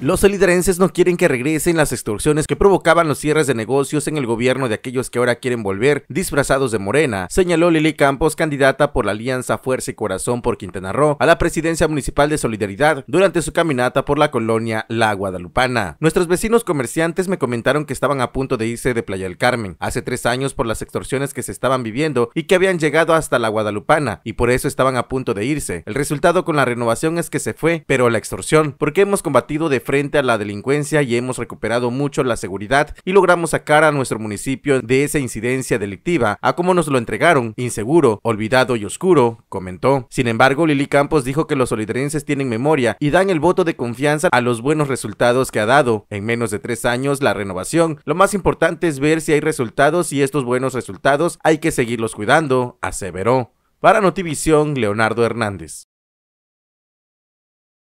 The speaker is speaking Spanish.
Los solidarenses no quieren que regresen las extorsiones que provocaban los cierres de negocios en el gobierno de aquellos que ahora quieren volver disfrazados de morena, señaló Lili Campos, candidata por la Alianza Fuerza y Corazón por Quintana Roo a la presidencia municipal de Solidaridad durante su caminata por la colonia La Guadalupana. Nuestros vecinos comerciantes me comentaron que estaban a punto de irse de Playa del Carmen hace tres años por las extorsiones que se estaban viviendo y que habían llegado hasta La Guadalupana y por eso estaban a punto de irse. El resultado con la renovación es que se fue, pero la extorsión, porque hemos combatido de frente a la delincuencia y hemos recuperado mucho la seguridad y logramos sacar a nuestro municipio de esa incidencia delictiva a como nos lo entregaron, inseguro, olvidado y oscuro, comentó. Sin embargo, Lili Campos dijo que los solidarenses tienen memoria y dan el voto de confianza a los buenos resultados que ha dado en menos de tres años la renovación. Lo más importante es ver si hay resultados y estos buenos resultados hay que seguirlos cuidando, aseveró. Para Notivisión, Leonardo Hernández.